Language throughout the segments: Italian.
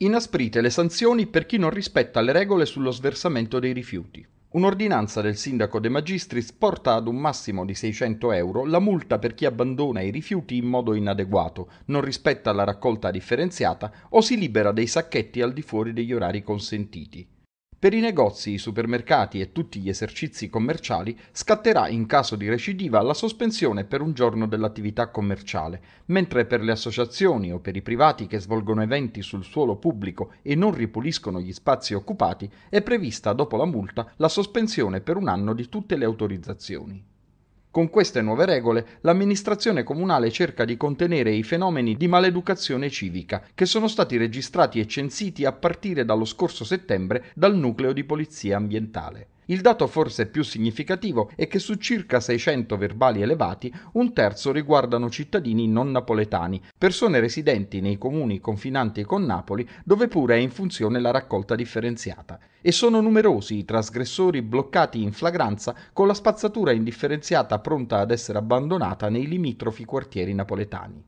Inasprite le sanzioni per chi non rispetta le regole sullo sversamento dei rifiuti. Un'ordinanza del sindaco De Magistris porta ad un massimo di 600 euro la multa per chi abbandona i rifiuti in modo inadeguato, non rispetta la raccolta differenziata o si libera dei sacchetti al di fuori degli orari consentiti. Per i negozi, i supermercati e tutti gli esercizi commerciali scatterà in caso di recidiva la sospensione per un giorno dell'attività commerciale, mentre per le associazioni o per i privati che svolgono eventi sul suolo pubblico e non ripuliscono gli spazi occupati è prevista dopo la multa la sospensione per un anno di tutte le autorizzazioni. Con queste nuove regole l'amministrazione comunale cerca di contenere i fenomeni di maleducazione civica che sono stati registrati e censiti a partire dallo scorso settembre dal nucleo di polizia ambientale. Il dato forse più significativo è che su circa 600 verbali elevati, un terzo riguardano cittadini non napoletani, persone residenti nei comuni confinanti con Napoli, dove pure è in funzione la raccolta differenziata. E sono numerosi i trasgressori bloccati in flagranza con la spazzatura indifferenziata pronta ad essere abbandonata nei limitrofi quartieri napoletani.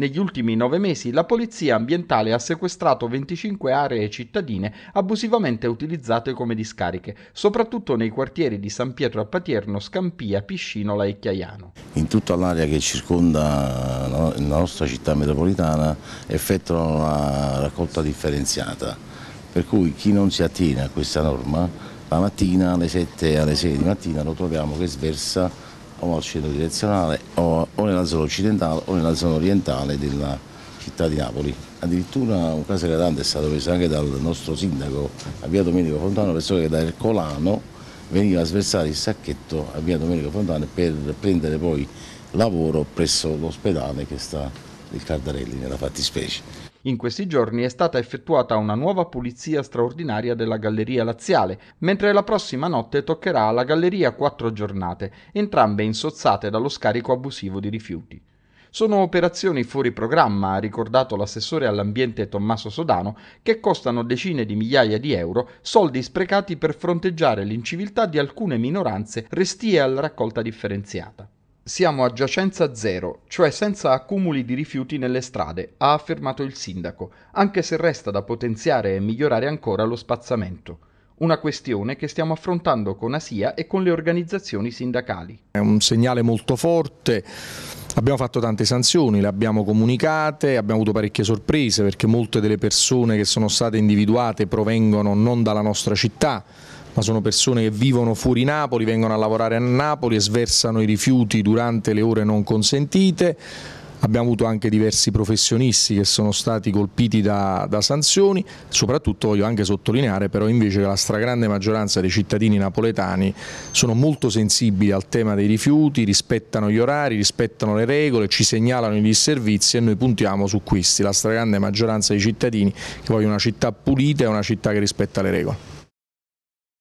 Negli ultimi nove mesi la polizia ambientale ha sequestrato 25 aree cittadine abusivamente utilizzate come discariche, soprattutto nei quartieri di San Pietro a Patierno, Scampia, Piscinola e Chiaiano. In tutta l'area che circonda la nostra città metropolitana effettuano una raccolta differenziata, per cui chi non si attiene a questa norma la mattina alle 7 e alle 6 di mattina lo troviamo che sversa o nel centro direzionale o, o nella zona occidentale o nella zona orientale della città di Napoli. Addirittura un caso eclatante è stato preso anche dal nostro sindaco a via Domenico Fontana, persona che da Ercolano veniva a sversare il sacchetto a via Domenico Fontana per prendere poi lavoro presso l'ospedale che sta il Cardarelli nella fattispecie. In questi giorni è stata effettuata una nuova pulizia straordinaria della Galleria Laziale, mentre la prossima notte toccherà alla Galleria quattro giornate, entrambe insozzate dallo scarico abusivo di rifiuti. Sono operazioni fuori programma, ha ricordato l'assessore all'ambiente Tommaso Sodano, che costano decine di migliaia di euro, soldi sprecati per fronteggiare l'inciviltà di alcune minoranze restie alla raccolta differenziata. Siamo a giacenza zero, cioè senza accumuli di rifiuti nelle strade, ha affermato il sindaco, anche se resta da potenziare e migliorare ancora lo spazzamento. Una questione che stiamo affrontando con ASIA e con le organizzazioni sindacali. È un segnale molto forte, abbiamo fatto tante sanzioni, le abbiamo comunicate, abbiamo avuto parecchie sorprese perché molte delle persone che sono state individuate provengono non dalla nostra città, ma sono persone che vivono fuori Napoli, vengono a lavorare a Napoli e sversano i rifiuti durante le ore non consentite. Abbiamo avuto anche diversi professionisti che sono stati colpiti da, da, sanzioni, soprattutto voglio anche sottolineare però invece che la stragrande maggioranza dei cittadini napoletani sono molto sensibili al tema dei rifiuti, rispettano gli orari, rispettano le regole, ci segnalano i disservizi e noi puntiamo su questi, la stragrande maggioranza dei cittadini che vogliono una città pulita e una città che rispetta le regole.